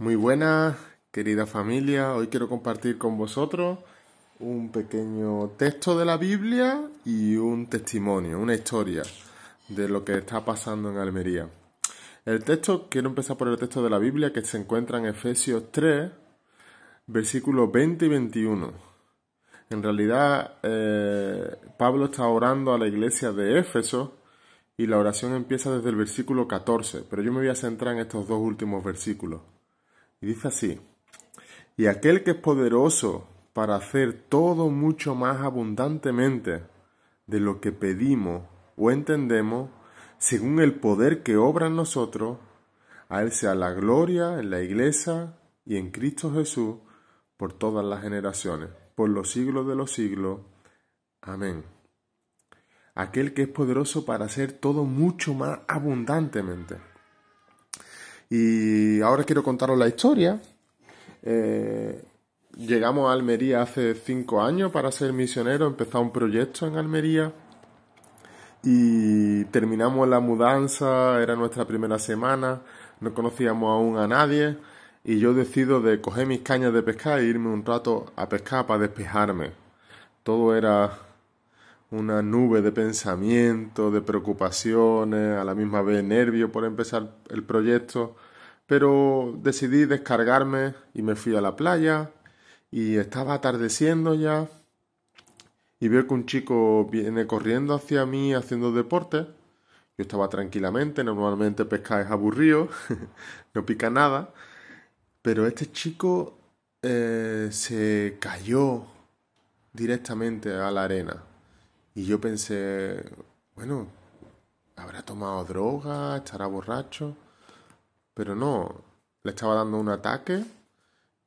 Muy buenas, querida familia. Hoy quiero compartir con vosotros un pequeño texto de la Biblia y un testimonio, una historia de lo que está pasando en Almería. El texto, quiero empezar por el texto de la Biblia que se encuentra en Efesios 3, versículos 20 y 21. En realidad, eh, Pablo está orando a la iglesia de Éfeso y la oración empieza desde el versículo 14, pero yo me voy a centrar en estos dos últimos versículos. Y dice así, y aquel que es poderoso para hacer todo mucho más abundantemente de lo que pedimos o entendemos, según el poder que obra en nosotros, a Él sea la gloria en la Iglesia y en Cristo Jesús por todas las generaciones, por los siglos de los siglos. Amén. Aquel que es poderoso para hacer todo mucho más abundantemente. Y ahora quiero contaros la historia. Eh, llegamos a Almería hace cinco años para ser misionero, empezamos un proyecto en Almería y terminamos la mudanza, era nuestra primera semana, no conocíamos aún a nadie y yo decido de coger mis cañas de pescar e irme un rato a pescar para despejarme. Todo era una nube de pensamiento, de preocupaciones, a la misma vez nervio por empezar el proyecto, pero decidí descargarme y me fui a la playa y estaba atardeciendo ya y veo que un chico viene corriendo hacia mí haciendo deporte. Yo estaba tranquilamente, normalmente pescar es aburrido, no pica nada, pero este chico eh, se cayó directamente a la arena y yo pensé, bueno, habrá tomado droga, estará borracho, pero no, le estaba dando un ataque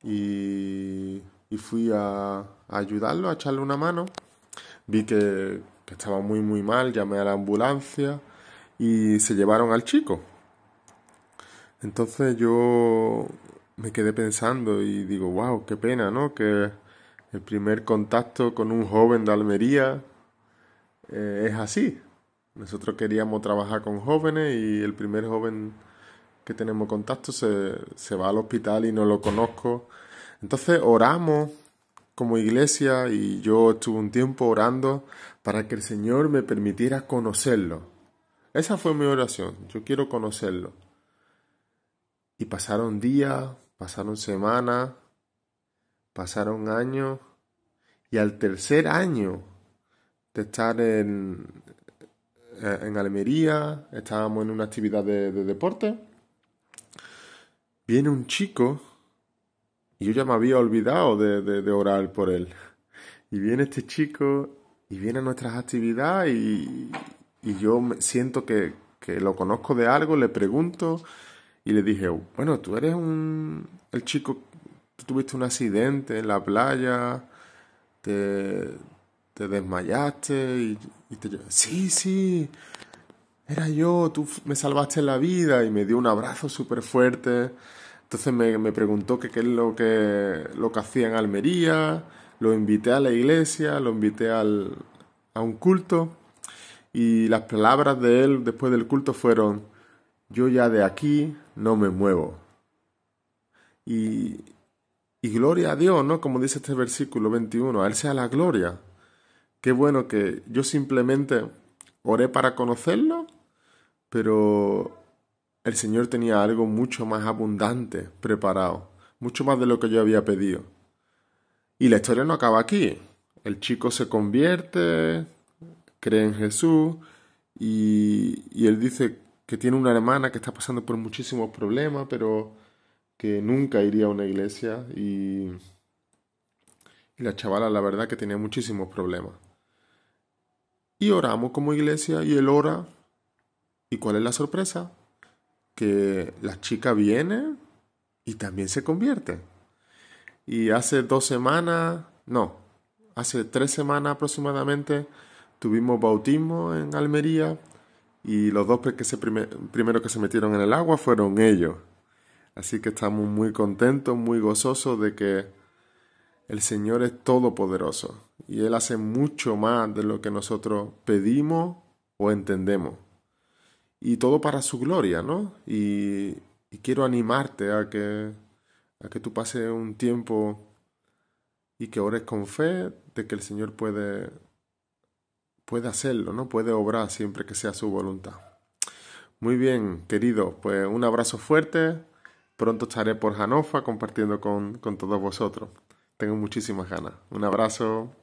y, fui a, ayudarlo, a echarle una mano. Vi que estaba muy, muy mal, llamé a la ambulancia y se llevaron al chico. Entonces yo me quedé pensando y digo, wow, qué pena, ¿no? Que el primer contacto con un joven de Almería eh, es así. Nosotros queríamos trabajar con jóvenes y el primer joven que tenemos contacto se, se va al hospital y no lo conozco. Entonces oramos como iglesia y yo estuve un tiempo orando para que el Señor me permitiera conocerlo. Esa fue mi oración, yo quiero conocerlo. Y pasaron días, pasaron semanas, pasaron años y al tercer año de estar en, eh, en Almería, estábamos en una actividad de, deporte. Viene un chico, y yo ya me había olvidado de, orar por él. Y viene este chico, y viene a nuestras actividades, y, y yo siento que, lo conozco de algo, le pregunto, y le dije, bueno, tú eres un... el chico, tú tuviste un accidente en la playa, te, te desmayaste y, y te sí, sí, era yo, tú me salvaste la vida y me dio un abrazo súper fuerte. Entonces me, preguntó qué es lo que, lo que hacía en Almería, lo invité a la iglesia, lo invité al, a un culto y las palabras de él después del culto fueron, yo ya de aquí no me muevo. Y, y gloria a Dios, ¿no? Como dice este versículo 21, a Él sea la gloria qué bueno que yo simplemente oré para conocerlo, pero el Señor tenía algo mucho más abundante preparado, mucho más de lo que yo había pedido. Y la historia no acaba aquí. El chico se convierte, cree en Jesús y, él dice que tiene una hermana que está pasando por muchísimos problemas, pero que nunca iría a una iglesia y, y la chavala la verdad que tenía muchísimos problemas. Y oramos como iglesia y él ora. ¿Y cuál es la sorpresa? Que la chica viene y también se convierte. Y hace dos semanas, no, hace tres semanas aproximadamente, tuvimos bautismo en Almería y los dos que primero que se metieron en el agua fueron ellos. Así que estamos muy contentos, muy gozosos de que el Señor es todopoderoso y Él hace mucho más de lo que nosotros pedimos o entendemos. Y todo para su gloria, ¿no? Y, quiero animarte a que, a que tú pases un tiempo y que ores con fe de que el Señor puede, puede hacerlo, ¿no? Puede obrar siempre que sea su voluntad. Muy bien, queridos, pues un abrazo fuerte. Pronto estaré por Hanofa compartiendo con, con todos vosotros. Tengo muchísimas ganas. Un abrazo.